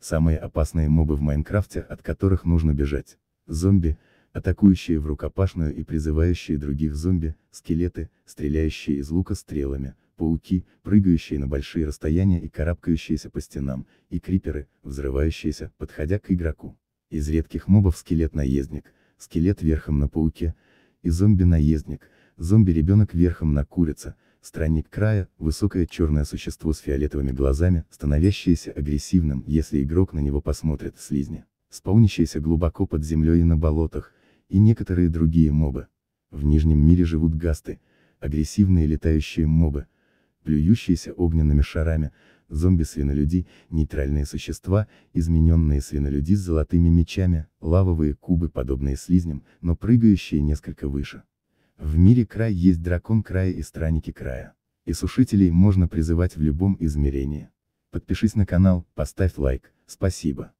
Самые опасные мобы в Майнкрафте, от которых нужно бежать. Зомби, атакующие в рукопашную и призывающие других зомби, скелеты, стреляющие из лука стрелами, пауки, прыгающие на большие расстояния и карабкающиеся по стенам, и криперы, взрывающиеся, подходя к игроку. Из редких мобов скелет-наездник, скелет верхом на пауке, и зомби-наездник, зомби-ребенок верхом на курице, странник края, высокое черное существо с фиолетовыми глазами, становящееся агрессивным, если игрок на него посмотрит, слизни, спаунящиеся глубоко под землей и на болотах, и некоторые другие мобы. В Нижнем мире живут гасты, агрессивные летающие мобы, плюющиеся огненными шарами, зомби-свинолюди, нейтральные существа, измененные свинолюди с золотыми мечами, лавовые кубы, подобные слизням, но прыгающие несколько выше. В мире край есть дракон края и странники края. И сушителей можно призывать в любом измерении. Подпишись на канал, поставь лайк, спасибо.